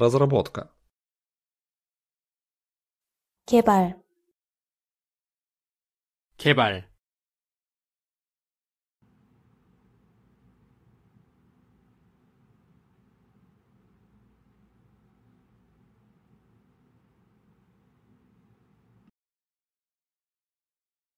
разработка 개발 개발